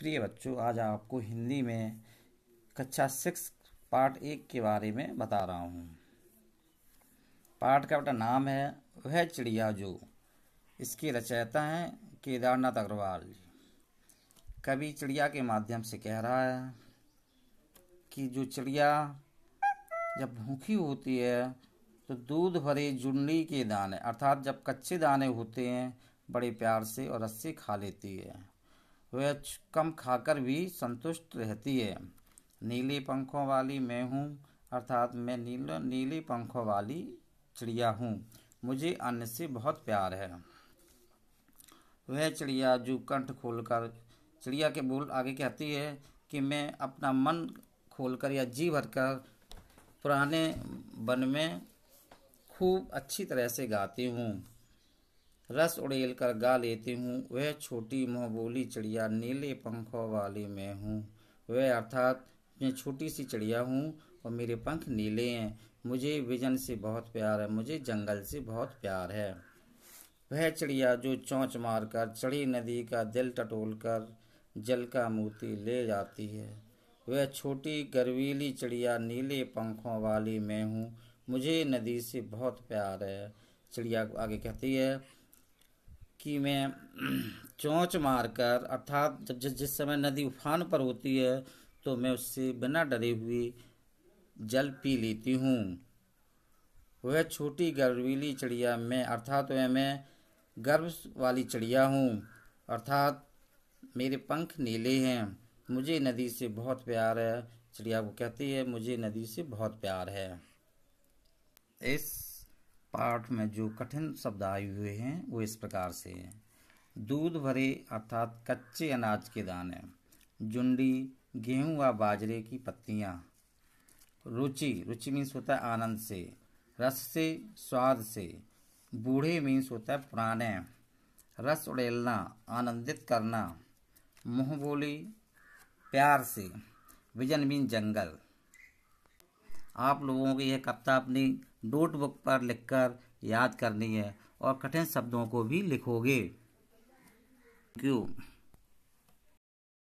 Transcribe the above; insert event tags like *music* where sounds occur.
प्रिय बच्चों आज आपको हिंदी में कक्षा सिक्स पार्ट एक के बारे में बता रहा हूँ पार्ट का बेटा नाम है वह चिड़िया जो इसकी रचयिता हैं केदारनाथ अग्रवाल जी कवि चिड़िया के माध्यम से कह रहा है कि जो चिड़िया जब भूखी होती है तो दूध भरे जुंडी के दाने अर्थात जब कच्चे दाने होते हैं बड़े प्यार से और रस्से खा लेती है वह कम खाकर भी संतुष्ट रहती है नीली पंखों वाली मैं हूँ अर्थात मैं नील नीली पंखों वाली चिड़िया हूँ मुझे अन्य से बहुत प्यार है वह चिड़िया जो कंठ खोलकर चिड़िया के बोल आगे कहती है कि मैं अपना मन खोलकर या जी भरकर पुराने वन में खूब अच्छी तरह से गाती हूँ रस उड़ेल कर गा लेती हूँ वह छोटी मोहबोली चिड़िया नीले पंखों वाली मैं हूँ वह अर्थात मैं छोटी सी चिड़िया हूँ और मेरे पंख नीले हैं मुझे विजन से बहुत प्यार है मुझे जंगल से बहुत प्यार है वह चिड़िया जो चौंच मारकर चढ़ी नदी का दिल टटोल कर जल का मूर्ति ले जाती है वह छोटी गर्वीली चिड़िया नीले पंखों वाली मैं हूँ मुझे नदी से बहुत प्यार है चिड़िया आगे कहती है कि मैं *clears throat* चोंच मारकर अर्थात जब जिस जिस समय नदी उफान पर होती है तो मैं उससे बिना डरे हुए जल पी लेती हूँ वह छोटी गर्वीली चिड़िया मैं अर्थात वह मैं गर्व वाली चिड़िया हूँ अर्थात मेरे पंख नीले हैं मुझे नदी से बहुत प्यार है चिड़िया को कहती है मुझे नदी से बहुत प्यार है इस पाठ में जो कठिन शब्द आए हुए हैं वो इस प्रकार से हैं दूध भरे अर्थात कच्चे अनाज के दाने जुंडी गेहूं व बाजरे की पत्तियां रुचि रुचि मीन्स होता है आनंद से रस से स्वाद से बूढ़े मीन्स होता है पुराने रस उड़ेलना आनंदित करना मुँह बोली प्यार से विजन मीन जंगल आप लोगों की यह कविता अपनी नोटबुक पर लिखकर याद करनी है और कठिन शब्दों को भी लिखोगे क्यों